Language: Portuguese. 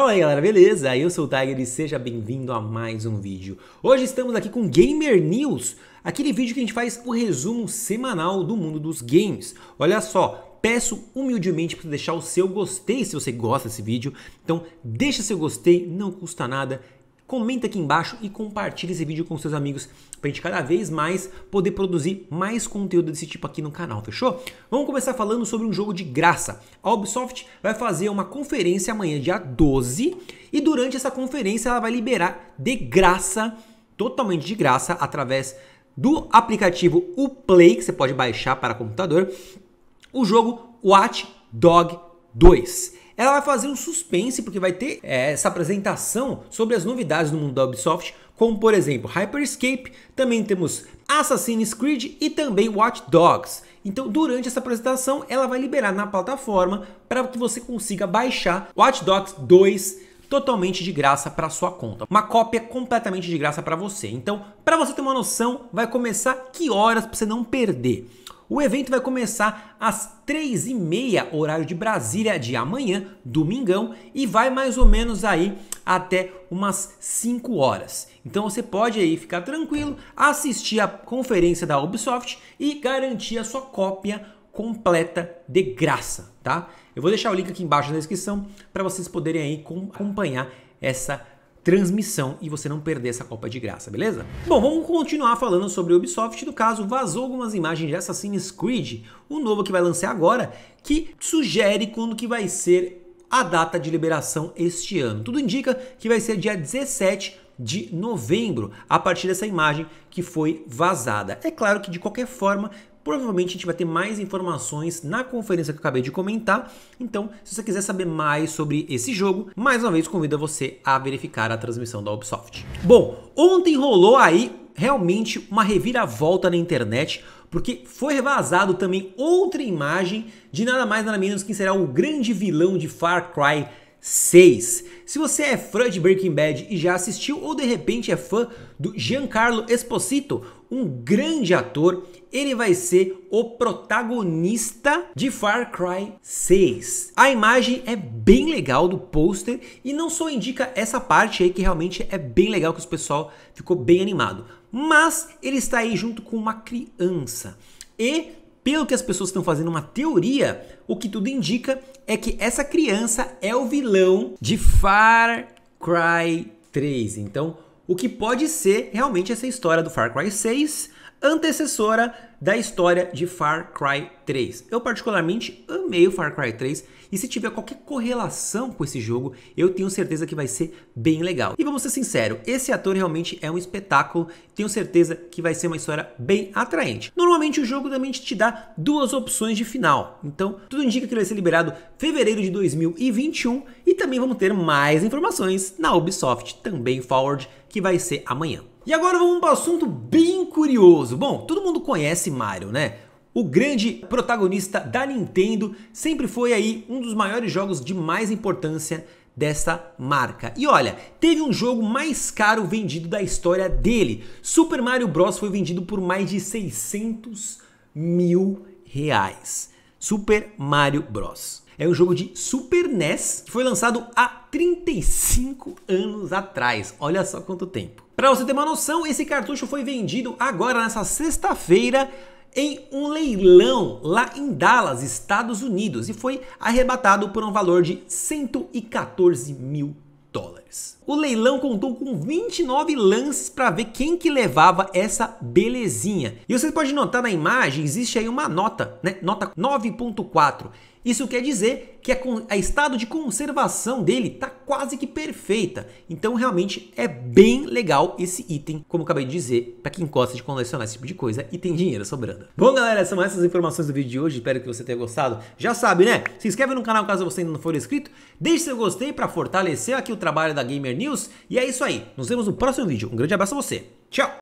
Fala aí galera, beleza? Eu sou o Tiger e seja bem-vindo a mais um vídeo. Hoje estamos aqui com Gamer News, aquele vídeo que a gente faz o resumo semanal do mundo dos games. Olha só, peço humildemente para deixar o seu gostei se você gosta desse vídeo. Então, deixa seu gostei, não custa nada comenta aqui embaixo e compartilha esse vídeo com seus amigos para a gente cada vez mais poder produzir mais conteúdo desse tipo aqui no canal, fechou? Vamos começar falando sobre um jogo de graça. A Ubisoft vai fazer uma conferência amanhã, dia 12, e durante essa conferência ela vai liberar de graça, totalmente de graça, através do aplicativo Uplay, que você pode baixar para computador, o jogo Watch Dog 2 ela vai fazer um suspense, porque vai ter é, essa apresentação sobre as novidades do mundo da Ubisoft, como por exemplo Hyper Escape, também temos Assassin's Creed e também Watch Dogs. Então, durante essa apresentação, ela vai liberar na plataforma para que você consiga baixar Watch Dogs 2 totalmente de graça para sua conta. Uma cópia completamente de graça para você. Então, para você ter uma noção, vai começar que horas para você não perder. O evento vai começar às 3h30, horário de Brasília, de amanhã, domingão, e vai mais ou menos aí até umas 5 horas. Então você pode aí ficar tranquilo, assistir a conferência da Ubisoft e garantir a sua cópia completa de graça, tá? Eu vou deixar o link aqui embaixo na descrição para vocês poderem aí acompanhar essa transmissão e você não perder essa Copa de Graça, beleza? Bom, vamos continuar falando sobre o Ubisoft. No caso, vazou algumas imagens de Assassin's Creed, o novo que vai lançar agora, que sugere quando que vai ser a data de liberação este ano. Tudo indica que vai ser dia 17 de novembro, a partir dessa imagem que foi vazada. É claro que de qualquer forma Provavelmente a gente vai ter mais informações na conferência que eu acabei de comentar. Então, se você quiser saber mais sobre esse jogo, mais uma vez convido você a verificar a transmissão da Ubisoft. Bom, ontem rolou aí realmente uma reviravolta na internet, porque foi vazado também outra imagem de nada mais nada menos que será o grande vilão de Far Cry 6. Se você é fã de Breaking Bad e já assistiu ou de repente é fã do Giancarlo Esposito, um grande ator, ele vai ser o protagonista de Far Cry 6. A imagem é bem legal do pôster e não só indica essa parte aí que realmente é bem legal que o pessoal ficou bem animado, mas ele está aí junto com uma criança. E pelo que as pessoas estão fazendo uma teoria, o que tudo indica é que essa criança é o vilão de Far Cry 3. Então, o que pode ser realmente essa história do Far Cry 6, antecessora da história de Far Cry 3. Eu particularmente amei o Far Cry 3 e se tiver qualquer correlação com esse jogo, eu tenho certeza que vai ser bem legal. E vamos ser sinceros, esse ator realmente é um espetáculo, tenho certeza que vai ser uma história bem atraente. Normalmente o jogo também te dá duas opções de final, então tudo indica que ele vai ser liberado em fevereiro de 2021 e também vamos ter mais informações na Ubisoft, também Forward, que vai ser amanhã. E agora vamos para um assunto bem curioso. Bom, todo mundo conhece Mario, né? O grande protagonista da Nintendo sempre foi aí um dos maiores jogos de mais importância dessa marca. E olha, teve um jogo mais caro vendido da história dele. Super Mario Bros foi vendido por mais de 600 mil reais. Super Mario Bros. É um jogo de Super NES que foi lançado há 35 anos atrás. Olha só quanto tempo. Para você ter uma noção, esse cartucho foi vendido agora nessa sexta-feira em um leilão lá em Dallas, Estados Unidos, e foi arrebatado por um valor de 114 mil dólares. O leilão contou com 29 lances para ver quem que levava essa belezinha. E você pode notar na imagem, existe aí uma nota, né? Nota 9.4. Isso quer dizer que a estado de conservação dele está quase que perfeita. Então realmente é bem legal esse item, como acabei de dizer, para quem gosta de colecionar esse tipo de coisa e tem dinheiro sobrando. Bom galera, são essas informações do vídeo de hoje, espero que você tenha gostado. Já sabe né, se inscreve no canal caso você ainda não for inscrito, deixe seu gostei para fortalecer aqui o trabalho da Gamer News. E é isso aí, nos vemos no próximo vídeo. Um grande abraço a você, tchau!